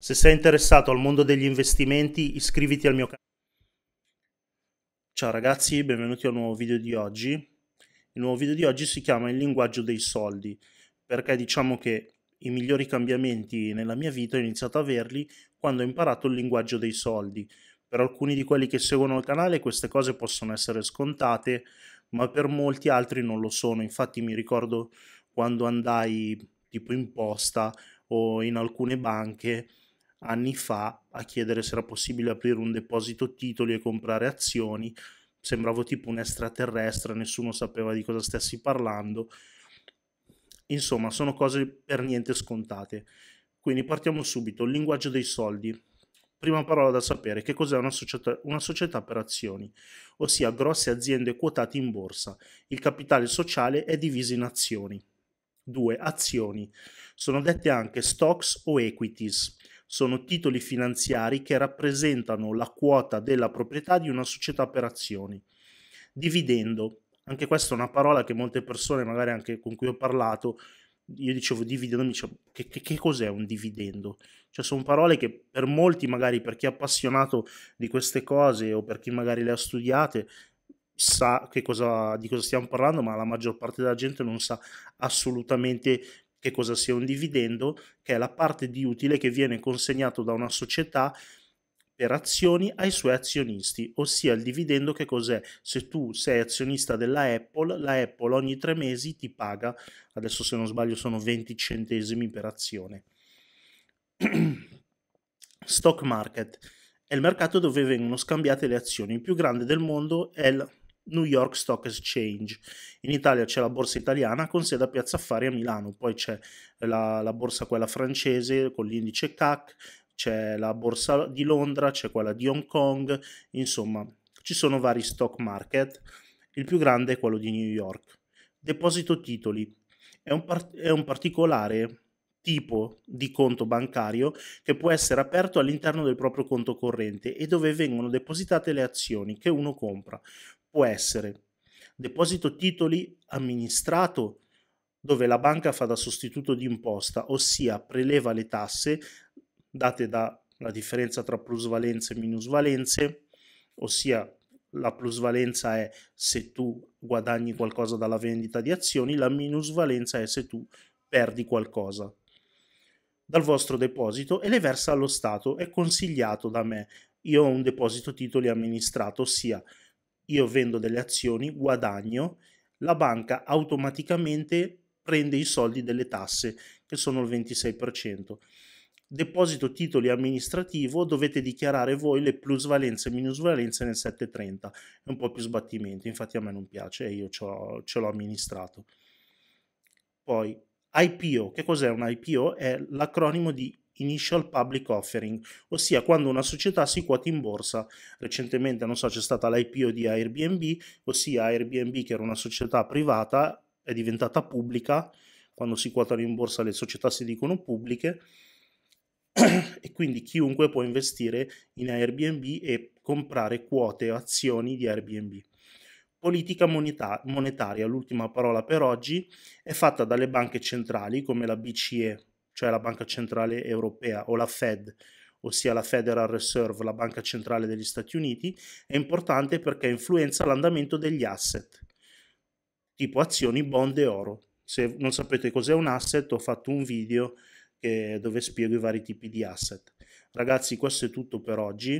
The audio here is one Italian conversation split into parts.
Se sei interessato al mondo degli investimenti, iscriviti al mio canale. Ciao ragazzi, benvenuti al nuovo video di oggi. Il nuovo video di oggi si chiama Il linguaggio dei soldi, perché diciamo che i migliori cambiamenti nella mia vita ho iniziato a averli quando ho imparato il linguaggio dei soldi. Per alcuni di quelli che seguono il canale queste cose possono essere scontate, ma per molti altri non lo sono. Infatti mi ricordo quando andai tipo in posta o in alcune banche anni fa a chiedere se era possibile aprire un deposito titoli e comprare azioni. Sembravo tipo un extraterrestre, nessuno sapeva di cosa stessi parlando. Insomma, sono cose per niente scontate. Quindi partiamo subito. Il linguaggio dei soldi. Prima parola da sapere, che cos'è una società, una società per azioni, ossia grosse aziende quotate in borsa. Il capitale sociale è diviso in azioni. 2. Azioni. Sono dette anche stocks o equities sono titoli finanziari che rappresentano la quota della proprietà di una società per azioni. Dividendo, anche questa è una parola che molte persone, magari anche con cui ho parlato, io dicevo dividendo, mi dicevo che, che, che, cos'è un dividendo? Cioè sono parole che per molti, magari per chi è appassionato di queste cose o per chi magari le ha studiate, sa cosa, di cosa stiamo parlando, ma la maggior parte della gente non sa assolutamente che cosa sia un dividendo? Che è la parte di utile che viene consegnato da una società per azioni ai suoi azionisti, ossia il dividendo che cos'è? Se tu sei azionista della Apple, la Apple ogni tre mesi ti paga, adesso se non sbaglio sono 20 centesimi per azione. Stock market è il mercato dove vengono scambiate le azioni, il più grande del mondo è il New York Stock Exchange. In Italia c'è la borsa italiana con sede a Piazza Affari a Milano, poi c'è la, la borsa quella francese con l'indice CAC, c'è la borsa di Londra, c'è quella di Hong Kong, insomma ci sono vari stock market, il più grande è quello di New York. Deposito titoli è un, par- è un particolare tipo di conto bancario che può essere aperto all'interno del proprio conto corrente e dove vengono depositate le azioni che uno compra può essere deposito titoli amministrato dove la banca fa da sostituto di imposta, ossia preleva le tasse date dalla differenza tra plusvalenze e minusvalenze, ossia la plusvalenza è se tu guadagni qualcosa dalla vendita di azioni, la minusvalenza è se tu perdi qualcosa dal vostro deposito e le versa allo Stato. È consigliato da me. Io ho un deposito titoli amministrato, ossia io vendo delle azioni, guadagno, la banca automaticamente prende i soldi delle tasse, che sono il 26%. Deposito titoli amministrativo, dovete dichiarare voi le plusvalenze e minusvalenze nel 730, è un po' più sbattimento, infatti a me non piace e io ce l'ho amministrato. Poi IPO, che cos'è un IPO? È l'acronimo di Initial Public Offering, ossia quando una società si quota in borsa. Recentemente, non so, c'è stata l'IPO di Airbnb, ossia Airbnb che era una società privata è diventata pubblica, quando si quotano in borsa le società si dicono pubbliche e quindi chiunque può investire in Airbnb e comprare quote o azioni di Airbnb. Politica monetaria, l'ultima parola per oggi, è fatta dalle banche centrali come la BCE cioè la Banca Centrale Europea o la Fed, ossia la Federal Reserve, la Banca Centrale degli Stati Uniti, è importante perché influenza l'andamento degli asset, tipo azioni, bond e oro. Se non sapete cos'è un asset, ho fatto un video dove spiego i vari tipi di asset. Ragazzi, questo è tutto per oggi.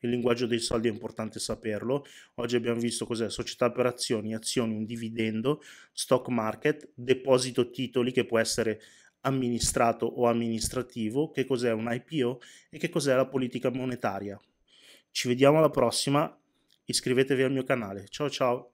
Il linguaggio dei soldi è importante saperlo. Oggi abbiamo visto cos'è società per azioni, azioni, un dividendo, stock market, deposito titoli che può essere amministrato o amministrativo, che cos'è un IPO e che cos'è la politica monetaria. Ci vediamo alla prossima, iscrivetevi al mio canale. Ciao ciao!